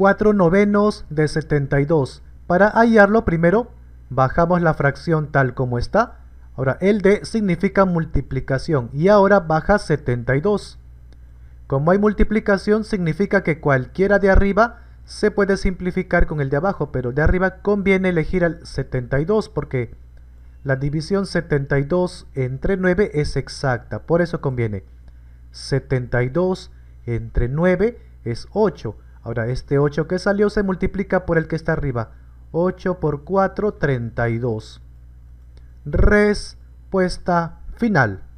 4 novenos de 72. Para hallarlo primero bajamos la fracción tal como está. Ahora el de significa multiplicación y ahora baja 72. Como hay multiplicación significa que cualquiera de arriba se puede simplificar con el de abajo, pero de arriba conviene elegir al 72 porque la división 72 entre 9 es exacta, por eso conviene. 72 entre 9 es 8. Ahora, este 8 que salió se multiplica por el que está arriba. 8 por 4, 32. Respuesta final.